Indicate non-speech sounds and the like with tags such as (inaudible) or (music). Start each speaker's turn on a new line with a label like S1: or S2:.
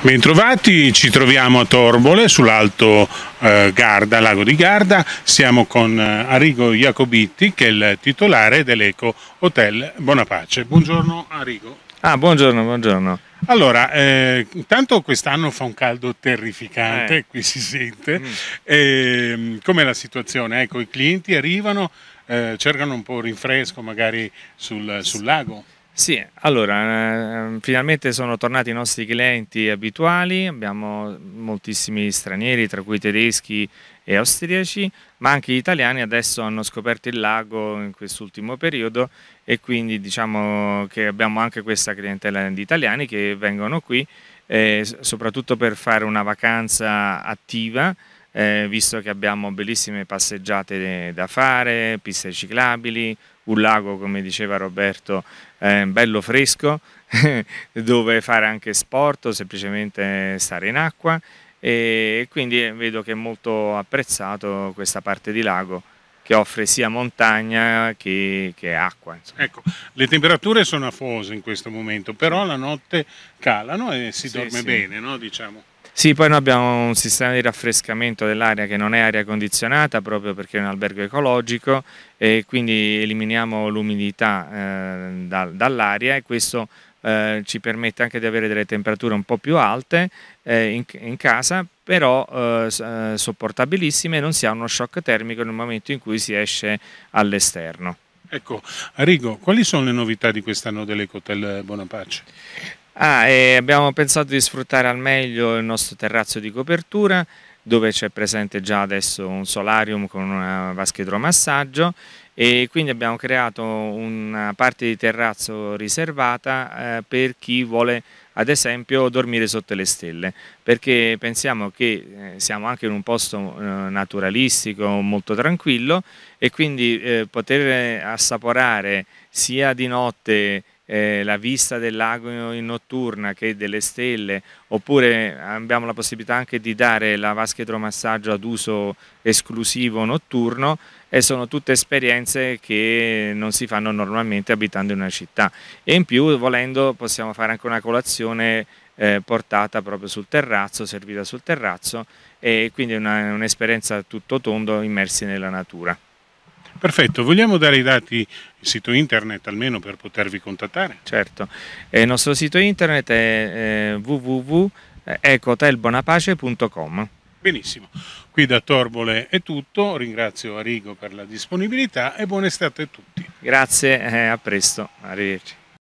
S1: Bentrovati, ci troviamo a Torbole sull'Alto eh, Garda, lago di Garda. Siamo con eh, Arrigo Jacobitti che è il titolare dell'Eco Hotel Bonapace. Buongiorno Arrigo. Ah, buongiorno, buongiorno. Allora, eh, intanto quest'anno fa un caldo terrificante, eh. qui si sente. Mm. Ehm, com'è la situazione? Ecco, i clienti arrivano, eh, cercano un po' rinfresco magari
S2: sul, sul lago. Sì, allora, ehm, finalmente sono tornati i nostri clienti abituali, abbiamo moltissimi stranieri, tra cui tedeschi e austriaci, ma anche gli italiani adesso hanno scoperto il lago in quest'ultimo periodo e quindi diciamo che abbiamo anche questa clientela di italiani che vengono qui eh, soprattutto per fare una vacanza attiva eh, visto che abbiamo bellissime passeggiate da fare, piste ciclabili, un lago come diceva Roberto eh, bello fresco (laughs) dove fare anche sport o semplicemente stare in acqua e quindi eh, vedo che è molto apprezzato questa parte di lago che offre sia montagna che, che acqua. Insomma. Ecco,
S1: le temperature sono afose in questo momento, però la notte calano e si sì, dorme sì. bene, no? diciamo.
S2: Sì, poi noi abbiamo un sistema di raffrescamento dell'aria che non è aria condizionata proprio perché è un albergo ecologico e quindi eliminiamo l'umidità eh, da, dall'aria e questo eh, ci permette anche di avere delle temperature un po' più alte eh, in, in, casa, però eh, eh, sopportabilissime e non si ha uno shock termico nel momento in cui si esce all'esterno. Ecco, Arrigo, quali sono le novità di quest'anno dell'Ecotel Bonapace? Ah, abbiamo pensato di sfruttare al meglio il nostro terrazzo di copertura dove c'è presente già adesso un solarium con una vasca idromassaggio e quindi abbiamo creato una parte di terrazzo riservata eh, per chi vuole ad esempio dormire sotto le stelle perché pensiamo che eh, siamo anche in un posto eh, naturalistico molto tranquillo e quindi eh, poter assaporare sia di notte eh, la vista del lago in notturna che delle stelle, oppure abbiamo la possibilità anche di dare la vasca idromassaggio ad uso esclusivo notturno e sono tutte esperienze che non si fanno normalmente abitando in una città e in più volendo possiamo fare anche una colazione eh, portata proprio sul terrazzo, servita sul terrazzo e quindi è un'esperienza un tutto tondo immersi nella natura. Perfetto, vogliamo dare i dati, il sito internet almeno per potervi contattare? Certo, il nostro sito internet è eh, www.ecotelbonapace.com Benissimo, qui da Torbole è
S1: tutto, ringrazio Arrigo per la disponibilità e buona estate a tutti.
S2: Grazie eh, a presto, arrivederci.